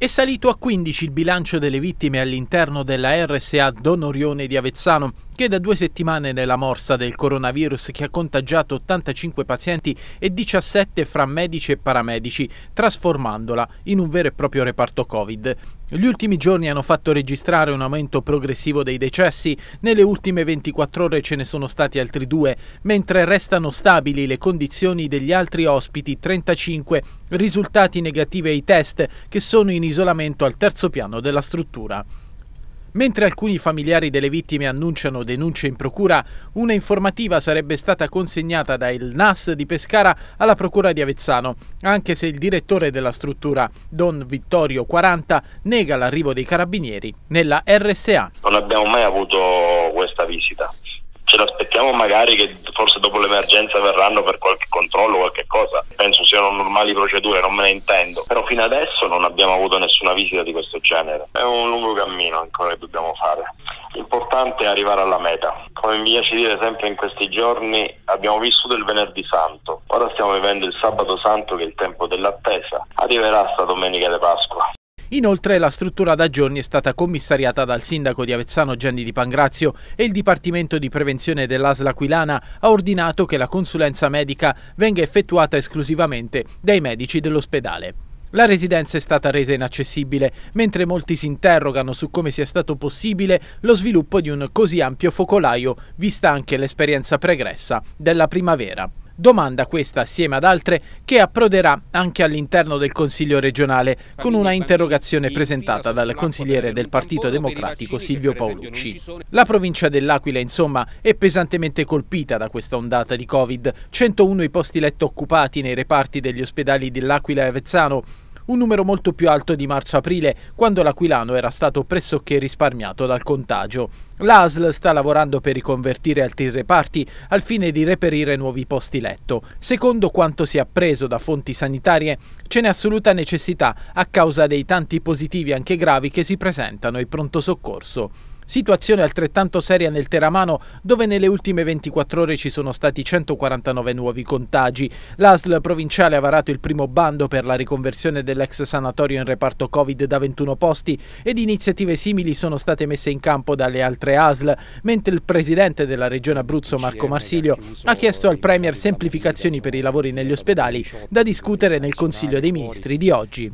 È salito a 15 il bilancio delle vittime all'interno della RSA Don Orione di Avezzano, che da due settimane nella morsa del coronavirus che ha contagiato 85 pazienti e 17 fra medici e paramedici, trasformandola in un vero e proprio reparto Covid. Gli ultimi giorni hanno fatto registrare un aumento progressivo dei decessi, nelle ultime 24 ore ce ne sono stati altri due, mentre restano stabili le condizioni degli altri ospiti 35 risultati negativi ai test che sono in isolamento al terzo piano della struttura. Mentre alcuni familiari delle vittime annunciano denunce in procura, una informativa sarebbe stata consegnata dal NAS di Pescara alla procura di Avezzano, anche se il direttore della struttura, Don Vittorio 40, nega l'arrivo dei carabinieri nella RSA. Non abbiamo mai avuto questa visita pensiamo magari che forse dopo l'emergenza verranno per qualche controllo, qualche cosa, penso siano normali procedure, non me ne intendo, però fino adesso non abbiamo avuto nessuna visita di questo genere, è un lungo cammino ancora che dobbiamo fare. L'importante è arrivare alla meta. Come mi piace dire sempre in questi giorni, abbiamo vissuto il venerdì santo, ora stiamo vivendo il sabato santo che è il tempo dell'attesa, arriverà sta domenica di Pasqua Inoltre la struttura da giorni è stata commissariata dal sindaco di Avezzano Gianni Di Pangrazio e il Dipartimento di Prevenzione dell'Asla Aquilana ha ordinato che la consulenza medica venga effettuata esclusivamente dai medici dell'ospedale. La residenza è stata resa inaccessibile, mentre molti si interrogano su come sia stato possibile lo sviluppo di un così ampio focolaio, vista anche l'esperienza pregressa della primavera. Domanda questa assieme ad altre che approderà anche all'interno del Consiglio regionale con una interrogazione presentata dal consigliere del Partito Democratico Silvio Paolucci. La provincia dell'Aquila insomma è pesantemente colpita da questa ondata di Covid, 101 i posti letto occupati nei reparti degli ospedali dell'Aquila e Avezzano, un numero molto più alto di marzo-aprile, quando l'Aquilano era stato pressoché risparmiato dal contagio. L'ASL sta lavorando per riconvertire altri reparti al fine di reperire nuovi posti letto. Secondo quanto si è appreso da fonti sanitarie, ce n'è assoluta necessità a causa dei tanti positivi anche gravi che si presentano ai pronto soccorso. Situazione altrettanto seria nel Teramano dove nelle ultime 24 ore ci sono stati 149 nuovi contagi. L'ASL provinciale ha varato il primo bando per la riconversione dell'ex sanatorio in reparto Covid da 21 posti ed iniziative simili sono state messe in campo dalle altre ASL, mentre il presidente della regione Abruzzo Marco Marsilio ha chiesto al Premier semplificazioni per i lavori negli ospedali da discutere nel Consiglio dei Ministri di oggi.